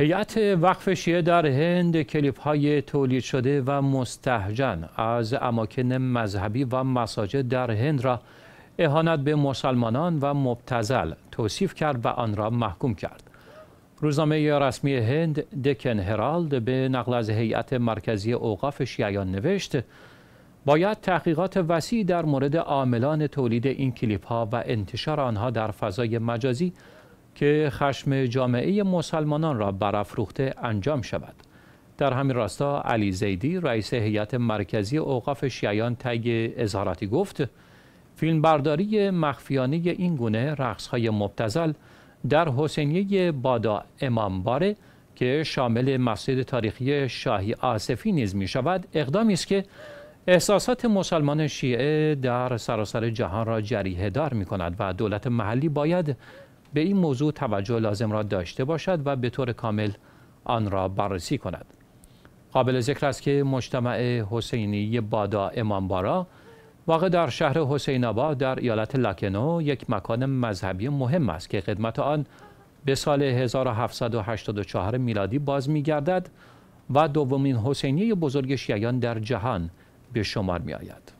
هیئت وقف شیعه در هند کلیپ های تولید شده و مستهجن از اماکن مذهبی و مساجد در هند را اهانت به مسلمانان و مبتزل توصیف کرد و آن را محکوم کرد. روزنامه رسمی هند دکن هرالد به نقل از هیئت مرکزی اوقاف شیعیان نوشت باید تحقیقات وسیع در مورد عاملان تولید این کلیپ ها و انتشار آنها در فضای مجازی که خشم جامعه مسلمانان را برافروخته انجام شود در همین راستا علی زیدی رئیس هیئت مرکزی اوقاف شیعیان تگ اظهاراتی گفت فیلمبرداری مخفیانه این گونه رقصهای مبتزل در حسینیه بادا باره که شامل مسجد تاریخی شاهی آصفی نیز می شود اقدامی است که احساسات مسلمان شیعه در سراسر جهان را جریه دار می کند و دولت محلی باید به این موضوع توجه لازم را داشته باشد و به طور کامل آن را بررسی کند قابل ذکر است که مجتمع حسینی بادا امامبارا واقع در شهر حسین آباد در ایالت لکنو یک مکان مذهبی مهم است که خدمت آن به سال 1784 میلادی باز گردد و دومین حسینی بزرگ شیعان در جهان به شمار می آید.